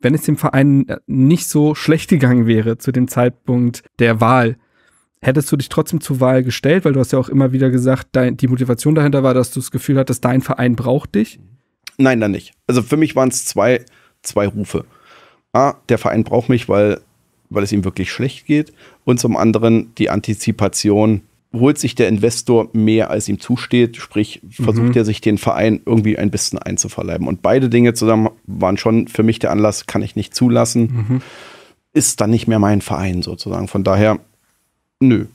wenn es dem Verein äh, nicht so schlecht gegangen wäre zu dem Zeitpunkt der Wahl, hättest du dich trotzdem zur Wahl gestellt, weil du hast ja auch immer wieder gesagt, dein, die Motivation dahinter war, dass du das Gefühl hattest, dein Verein braucht dich? Nein, dann nicht. Also für mich waren es zwei, zwei Rufe. A, der Verein braucht mich, weil, weil es ihm wirklich schlecht geht. Und zum anderen die Antizipation, holt sich der Investor mehr, als ihm zusteht, sprich versucht mhm. er sich den Verein irgendwie ein bisschen einzuverleiben. Und beide Dinge zusammen waren schon für mich der Anlass, kann ich nicht zulassen, mhm. ist dann nicht mehr mein Verein sozusagen. Von daher, nö,